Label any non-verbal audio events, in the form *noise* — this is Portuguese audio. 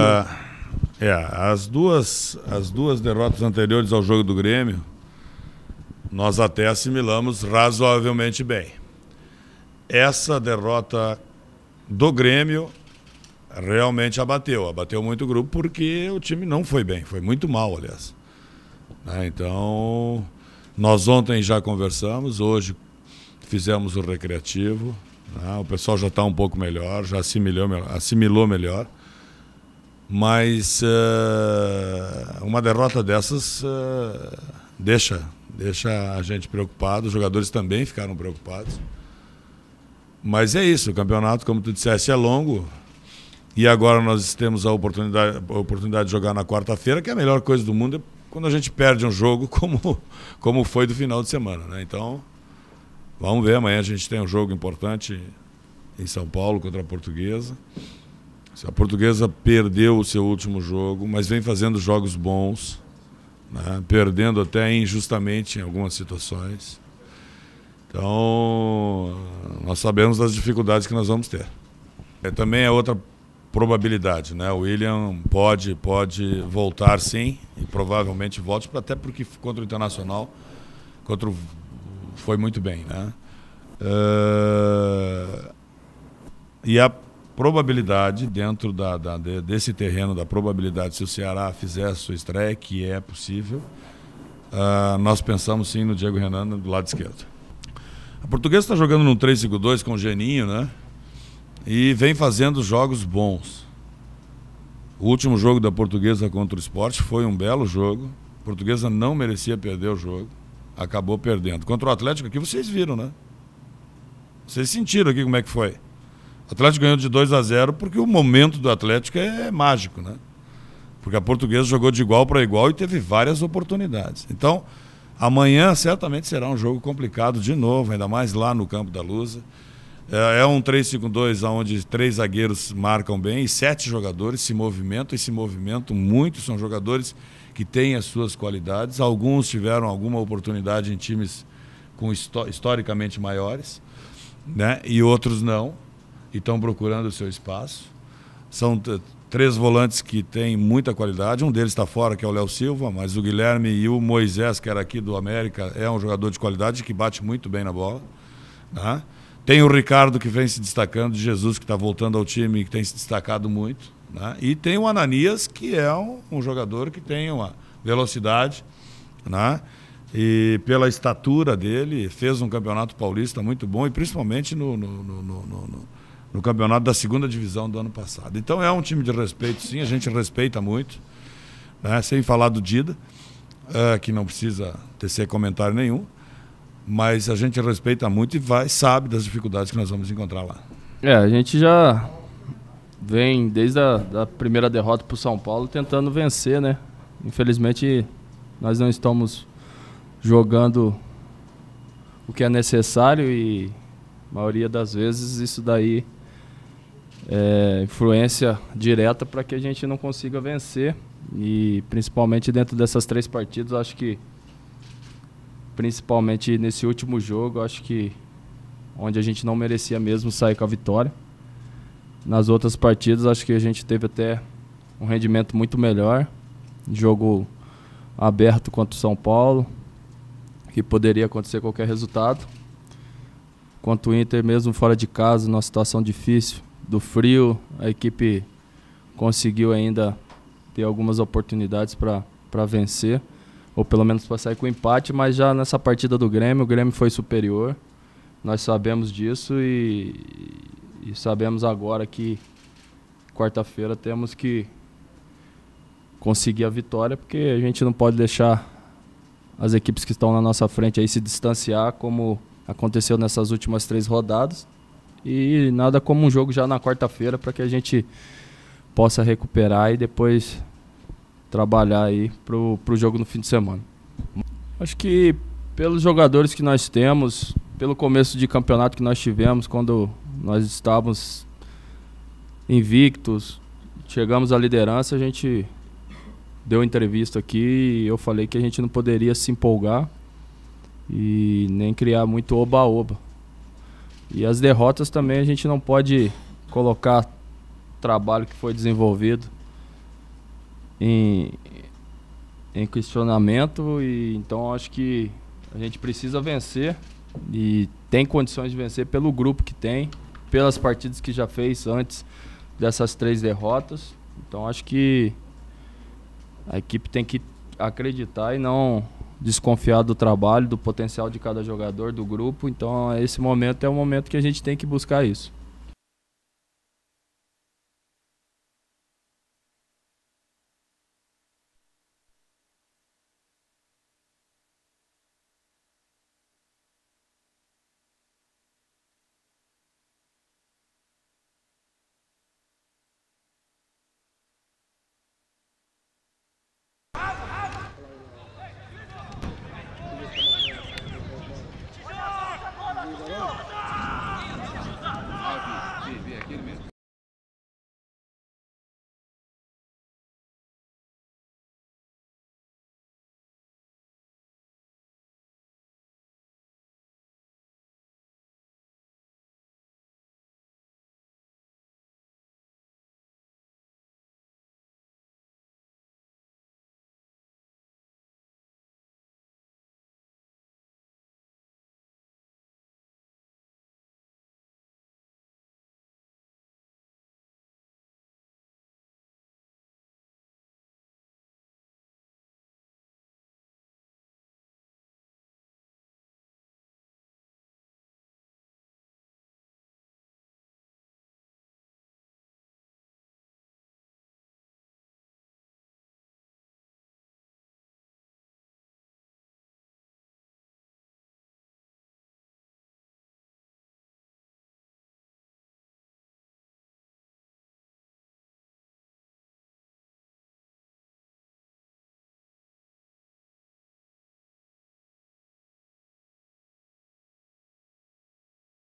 Ah, é, as duas, as duas derrotas anteriores ao jogo do Grêmio, nós até assimilamos razoavelmente bem. Essa derrota do Grêmio realmente abateu, abateu muito o grupo porque o time não foi bem, foi muito mal, aliás. Né, então, nós ontem já conversamos, hoje fizemos o recreativo, né, o pessoal já está um pouco melhor, já assimilou, assimilou melhor. Mas uh, uma derrota dessas uh, deixa, deixa a gente preocupado, os jogadores também ficaram preocupados. Mas é isso, o campeonato, como tu disseste, é longo. E agora nós temos a oportunidade, a oportunidade de jogar na quarta-feira, que é a melhor coisa do mundo é quando a gente perde um jogo *laughs* como, como foi do final de semana. Né? Então, vamos ver, amanhã a gente tem um jogo importante em São Paulo contra a Portuguesa. A portuguesa perdeu o seu último jogo, mas vem fazendo jogos bons, né? perdendo até injustamente em algumas situações. Então, nós sabemos das dificuldades que nós vamos ter. É, também é outra probabilidade, né? O William pode, pode voltar sim, e provavelmente volte, até porque contra o Internacional, contra o, foi muito bem, né? Uh, e a probabilidade, dentro da, da, desse terreno da probabilidade, se o Ceará fizer a sua estreia, que é possível, uh, nós pensamos sim no Diego Renan do lado esquerdo. A portuguesa está jogando no 3-5-2 com o Geninho, né? E vem fazendo jogos bons. O último jogo da portuguesa contra o esporte foi um belo jogo. A portuguesa não merecia perder o jogo. Acabou perdendo. Contra o Atlético aqui, vocês viram, né? Vocês sentiram aqui como é que foi. O Atlético ganhou de 2 a 0 porque o momento do Atlético é mágico, né? Porque a portuguesa jogou de igual para igual e teve várias oportunidades. Então, amanhã certamente será um jogo complicado de novo, ainda mais lá no campo da Lusa. É, é um 3-5-2 onde três zagueiros marcam bem e sete jogadores se movimentam e se movimentam muito. São jogadores que têm as suas qualidades. Alguns tiveram alguma oportunidade em times com historicamente maiores, né? E outros não e estão procurando o seu espaço. São três volantes que têm muita qualidade. Um deles está fora, que é o Léo Silva, mas o Guilherme e o Moisés, que era aqui do América, é um jogador de qualidade que bate muito bem na bola. Né? Tem o Ricardo, que vem se destacando, o Jesus, que está voltando ao time e que tem se destacado muito. Né? E tem o Ananias, que é um, um jogador que tem uma velocidade. Né? E pela estatura dele, fez um campeonato paulista muito bom, e principalmente no, no, no, no no campeonato da segunda divisão do ano passado. Então é um time de respeito, sim, a gente respeita muito, né? sem falar do Dida, é, que não precisa tecer comentário nenhum, mas a gente respeita muito e vai, sabe das dificuldades que nós vamos encontrar lá. É, a gente já vem desde a da primeira derrota para o São Paulo tentando vencer, né? Infelizmente nós não estamos jogando o que é necessário e a maioria das vezes isso daí é, influência direta para que a gente não consiga vencer. E principalmente dentro dessas três partidas, acho que principalmente nesse último jogo, acho que onde a gente não merecia mesmo sair com a vitória. Nas outras partidas, acho que a gente teve até um rendimento muito melhor. Jogo aberto contra o São Paulo, que poderia acontecer qualquer resultado. Quanto o Inter, mesmo fora de casa, numa situação difícil, do frio, a equipe conseguiu ainda ter algumas oportunidades para vencer, ou pelo menos para sair com empate, mas já nessa partida do Grêmio, o Grêmio foi superior, nós sabemos disso e, e sabemos agora que quarta-feira temos que conseguir a vitória, porque a gente não pode deixar as equipes que estão na nossa frente aí se distanciar, como aconteceu nessas últimas três rodadas. E nada como um jogo já na quarta-feira para que a gente possa recuperar e depois trabalhar aí pro, pro jogo no fim de semana. Acho que pelos jogadores que nós temos, pelo começo de campeonato que nós tivemos, quando nós estávamos invictos, chegamos à liderança, a gente deu entrevista aqui e eu falei que a gente não poderia se empolgar e nem criar muito oba-oba. E as derrotas também a gente não pode colocar trabalho que foi desenvolvido em, em questionamento. E, então acho que a gente precisa vencer e tem condições de vencer pelo grupo que tem, pelas partidas que já fez antes dessas três derrotas. Então acho que a equipe tem que acreditar e não desconfiar do trabalho, do potencial de cada jogador, do grupo. Então, esse momento é o momento que a gente tem que buscar isso.